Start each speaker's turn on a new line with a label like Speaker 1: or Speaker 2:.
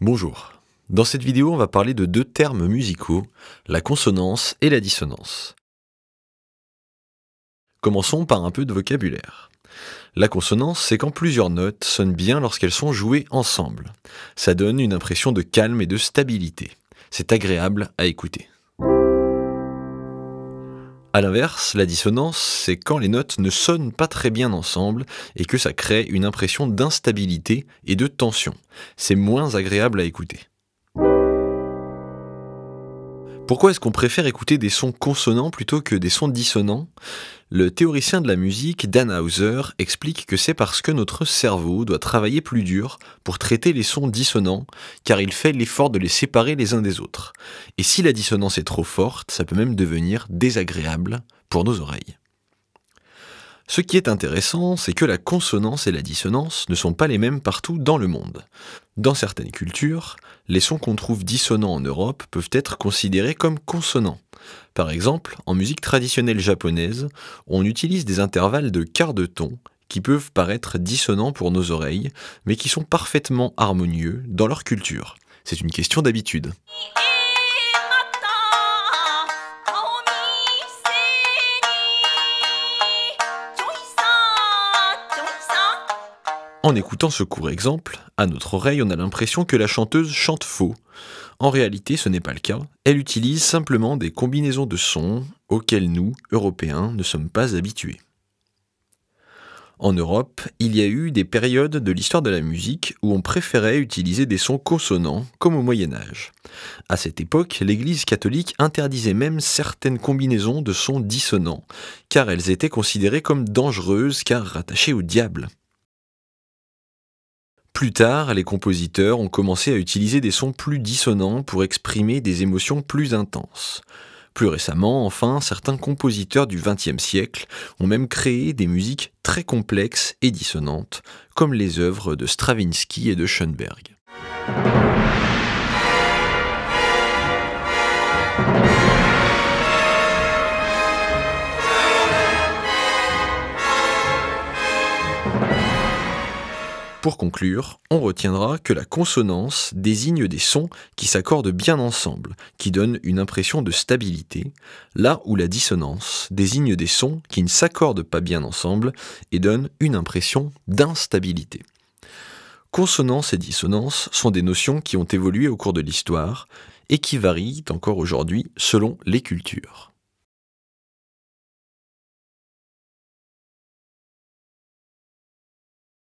Speaker 1: Bonjour. Dans cette vidéo, on va parler de deux termes musicaux, la consonance et la dissonance. Commençons par un peu de vocabulaire. La consonance, c'est quand plusieurs notes sonnent bien lorsqu'elles sont jouées ensemble. Ça donne une impression de calme et de stabilité. C'est agréable à écouter. A l'inverse, la dissonance, c'est quand les notes ne sonnent pas très bien ensemble et que ça crée une impression d'instabilité et de tension. C'est moins agréable à écouter. Pourquoi est-ce qu'on préfère écouter des sons consonants plutôt que des sons dissonants Le théoricien de la musique Dan Hauser explique que c'est parce que notre cerveau doit travailler plus dur pour traiter les sons dissonants, car il fait l'effort de les séparer les uns des autres. Et si la dissonance est trop forte, ça peut même devenir désagréable pour nos oreilles. Ce qui est intéressant, c'est que la consonance et la dissonance ne sont pas les mêmes partout dans le monde. Dans certaines cultures, les sons qu'on trouve dissonants en Europe peuvent être considérés comme consonants. Par exemple, en musique traditionnelle japonaise, on utilise des intervalles de quart de ton qui peuvent paraître dissonants pour nos oreilles, mais qui sont parfaitement harmonieux dans leur culture. C'est une question d'habitude. En écoutant ce court exemple, à notre oreille, on a l'impression que la chanteuse chante faux. En réalité, ce n'est pas le cas. Elle utilise simplement des combinaisons de sons auxquelles nous, Européens, ne sommes pas habitués. En Europe, il y a eu des périodes de l'histoire de la musique où on préférait utiliser des sons consonants, comme au Moyen Âge. À cette époque, l'Église catholique interdisait même certaines combinaisons de sons dissonants, car elles étaient considérées comme dangereuses car rattachées au diable. Plus tard, les compositeurs ont commencé à utiliser des sons plus dissonants pour exprimer des émotions plus intenses. Plus récemment, enfin, certains compositeurs du XXe siècle ont même créé des musiques très complexes et dissonantes, comme les œuvres de Stravinsky et de Schoenberg. Pour conclure, on retiendra que la consonance désigne des sons qui s'accordent bien ensemble, qui donnent une impression de stabilité, là où la dissonance désigne des sons qui ne s'accordent pas bien ensemble et donnent une impression d'instabilité. Consonance et dissonance sont des notions qui ont évolué au cours de l'histoire et qui varient encore aujourd'hui selon les cultures.